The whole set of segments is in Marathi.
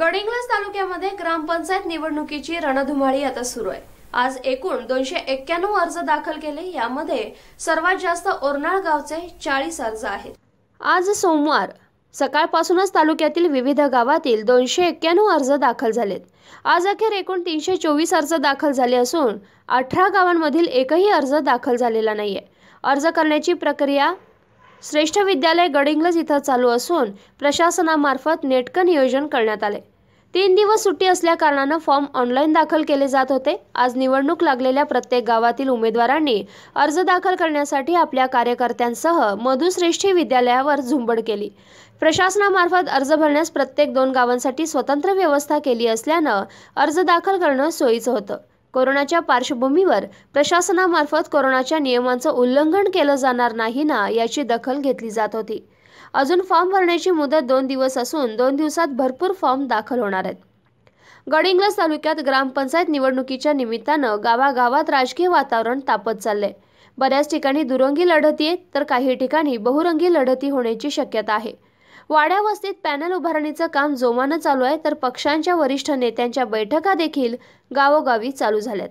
गडिंग्लज तालुक्यामध्ये ग्रामपंचायत निवडणुकीची रणधुमाळी आता सुरू आहे आज एकूण दोनशे एक्क्याण्णव अर्ज दाखल केले यामध्ये सर्वात जास्त ओरनाळ गावचे चाळीस अर्ज आहेत आज सोमवार सकाळपासूनच तालुक्यातील विविध गावातील दोनशे एक्क्याण्णव अर्ज दाखल झालेत आज अखेर एकूण तीनशे चोवीस अर्ज दाखल झाले असून अठरा गावांमधील एकही अर्ज दाखल झालेला नाहीये अर्ज करण्याची प्रक्रिया श्रेष्ठ विद्यालय गडिंग्लज इथं चालू असून प्रशासनामार्फत नेटकं नियोजन करण्यात आले तीन दिवस सुट्टी असल्याकारणानं फॉर्म ऑनलाईन दाखल केले जात होते आज निवडणूक लागलेल्या प्रत्येक गावातील उमेदवारांनी अर्ज दाखल करण्यासाठी आपल्या कार्यकर्त्यांसह मधुश्रेष्ठी विद्यालयावर झुंबड केली प्रशासनामार्फत अर्ज भरण्यास प्रत्येक दोन गावांसाठी स्वतंत्र व्यवस्था केली असल्यानं अर्ज दाखल करणं सोयीचं होतं कोरोनाच्या पार्श्वभूमीवर प्रशासनामार्फत कोरोनाच्या नियमांचं उल्लंघन केलं जाणार नाही ना याची दखल घेतली जात होती अजून फॉर्म भरण्याची मुदत दोन दिवस असून दोन दिवसात भरपूर फॉर्म दाखल होणार आहेत गडिंगलस तालुक्यात ग्रामपंचायत निवडणुकीच्या निमित्तानं गावागावात राजकीय वातावरण तापत चाललंय बऱ्याच ठिकाणी दुरंगी लढती तर काही ठिकाणी बहुरंगी लढती होण्याची शक्यता आहे वाड्या वस्तीत पॅनल उभारणीचं काम जोमानं चालू आहे तर पक्षांच्या वरिष्ठ नेत्यांच्या बैठका देखील गावोगावी चालू झाल्यात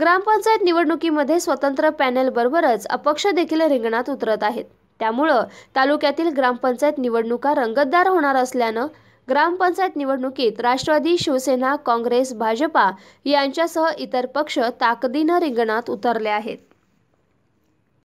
ग्रामपंचायत निवडणुकीमध्ये स्वतंत्र पॅनेलबरोबरच अपक्ष देखील रिंगणात उतरत आहेत त्यामुळं तालुक्यातील ग्रामपंचायत निवडणुका रंगतदार होणार असल्यानं ग्रामपंचायत निवडणुकीत राष्ट्रवादी शिवसेना काँग्रेस भाजपा यांच्यासह इतर पक्ष ताकदीनं रिंगणात उतरले आहेत